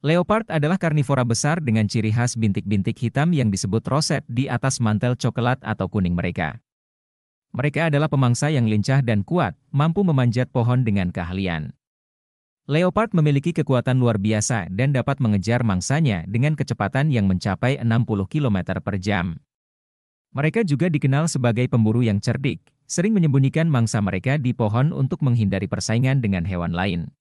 Leopard adalah karnivora besar dengan ciri khas bintik-bintik hitam yang disebut roset di atas mantel coklat atau kuning mereka. Mereka adalah pemangsa yang lincah dan kuat, mampu memanjat pohon dengan keahlian. Leopard memiliki kekuatan luar biasa dan dapat mengejar mangsanya dengan kecepatan yang mencapai 60 km per jam. Mereka juga dikenal sebagai pemburu yang cerdik, sering menyembunyikan mangsa mereka di pohon untuk menghindari persaingan dengan hewan lain.